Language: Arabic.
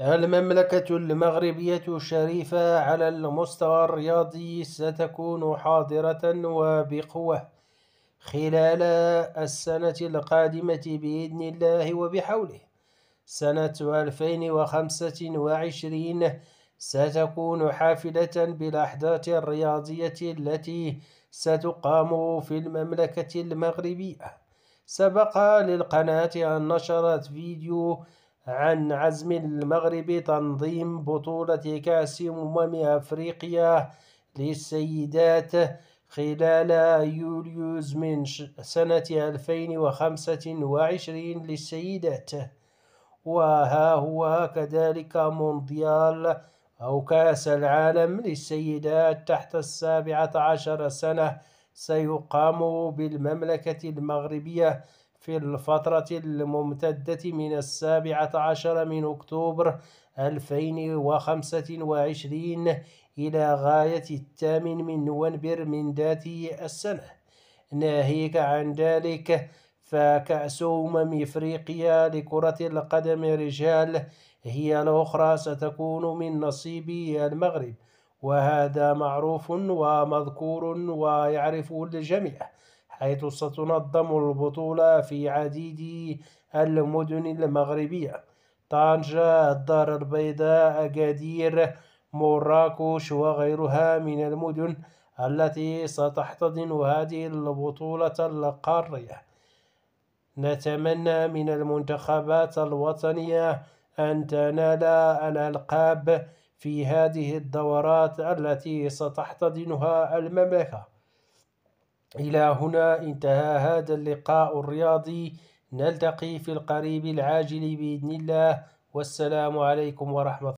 المملكة المغربية الشريفة على المستوى الرياضي ستكون حاضرة وبقوة خلال السنة القادمة بإذن الله وبحوله سنة 2025 ستكون حافلة بالأحداث الرياضية التي ستقام في المملكة المغربية سبق للقناة أن نشرت فيديو عن عزم المغرب تنظيم بطولة كأس أمم أفريقيا للسيدات خلال يوليوز من سنة 2025 للسيدات وها هو كذلك مونديال أو كأس العالم للسيدات تحت السابعة عشر سنة سيقام بالمملكة المغربية في الفترة الممتدة من السابعة عشر من أكتوبر 2025 إلى غاية الثامن من نوفمبر من ذات السنة ناهيك عن ذلك فكأس أمم إفريقيا لكرة القدم رجال هي الأخرى ستكون من نصيب المغرب وهذا معروف ومذكور ويعرفه الجميع حيث ستنظم البطولة في عديد المدن المغربية طنجة الدار البيضاء أكادير مراكش وغيرها من المدن التي ستحتضن هذه البطولة القارية نتمنى من المنتخبات الوطنية أن تنال الألقاب في هذه الدورات التي ستحتضنها المملكة إلى هنا انتهى هذا اللقاء الرياضي نلتقي في القريب العاجل بإذن الله والسلام عليكم ورحمة الله